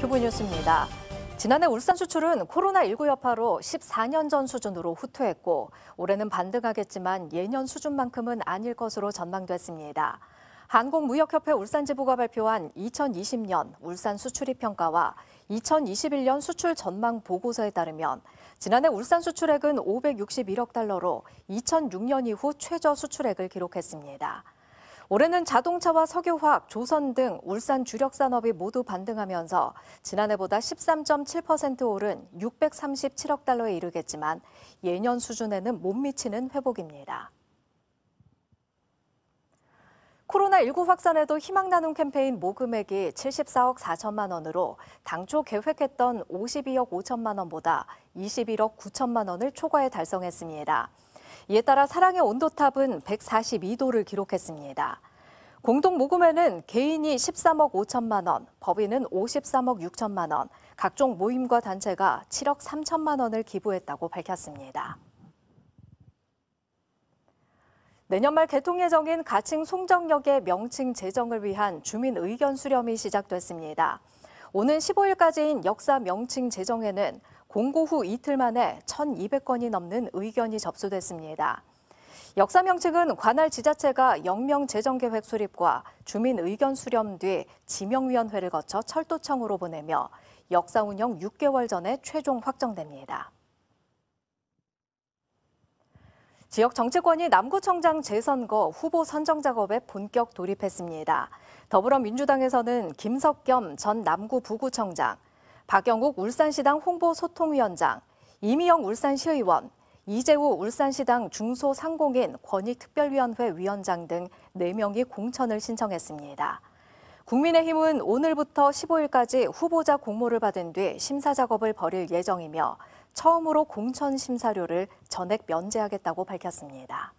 큐브 뉴스입니다. 지난해 울산 수출은 코로나19 여파로 14년 전 수준으로 후퇴했고 올해는 반등하겠지만 예년 수준만큼은 아닐 것으로 전망됐습니다. 한국무역협회 울산지부가 발표한 2020년 울산 수출입 평가와 2021년 수출 전망 보고서에 따르면 지난해 울산 수출액은 561억 달러로 2006년 이후 최저 수출액을 기록했습니다. 올해는 자동차와 석유화학, 조선 등 울산 주력 산업이 모두 반등하면서 지난해보다 13.7% 오른 637억 달러에 이르겠지만 예년 수준에는 못 미치는 회복입니다. 코로나19 확산에도 희망나눔 캠페인 모금액이 74억 4천만 원으로 당초 계획했던 52억 5천만 원보다 21억 9천만 원을 초과해 달성했습니다. 이에 따라 사랑의 온도탑은 142도를 기록했습니다. 공동 모금에는 개인이 13억 5천만 원, 법인은 53억 6천만 원, 각종 모임과 단체가 7억 3천만 원을 기부했다고 밝혔습니다. 내년 말 개통 예정인 가칭 송정역의 명칭 제정을 위한 주민 의견 수렴이 시작됐습니다. 오는 15일까지인 역사 명칭 제정에는 공고 후 이틀 만에 1,200건이 넘는 의견이 접수됐습니다. 역사 명칭은 관할 지자체가 영명 제정 계획 수립과 주민 의견 수렴 뒤 지명위원회를 거쳐 철도청으로 보내며 역사 운영 6개월 전에 최종 확정됩니다. 지역 정치권이 남구청장 재선거 후보 선정 작업에 본격 돌입했습니다. 더불어민주당에서는 김석겸 전 남구 부구청장, 박영국 울산시당 홍보소통위원장, 이미영 울산시의원, 이재우 울산시당 중소상공인 권익특별위원회 위원장 등 4명이 공천을 신청했습니다. 국민의힘은 오늘부터 15일까지 후보자 공모를 받은 뒤 심사 작업을 벌일 예정이며 처음으로 공천 심사료를 전액 면제하겠다고 밝혔습니다.